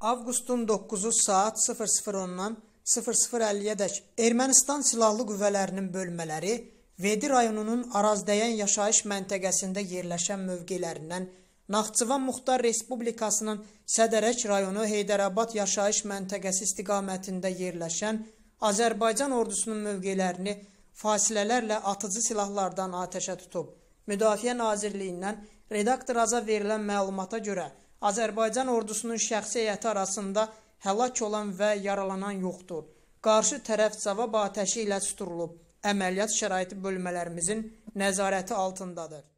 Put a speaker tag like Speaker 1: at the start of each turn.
Speaker 1: avqustun 9-u saat 00-dan 00:50-yə dək Ermənistan silahlı qüvvələrinin bölmələri Vedi rayonunun Arazdəyən yaşayış məntəqəsində yerləşən mövqelərindən Naxçıvan Muxtar Respublikasının Sədərək rayonu Heydərabad yaşayış məntəqəsi istiqamətində yerləşən Azərbaycan ordusunun mövqelərini fasilələrlə atıcı silahlardan atəşə tutub. Müdafiə Nazirliyindən redaktoraza verilən məlumata görə Azərbaycan ordusunun şəxsi heyəti arasında həlak olan və yaralanan yoxdur. Qarşı tərəf cavab atəşi ilə susturulub. Əməliyyat şəraiti bölmələrimizin nəzarəti altındadır.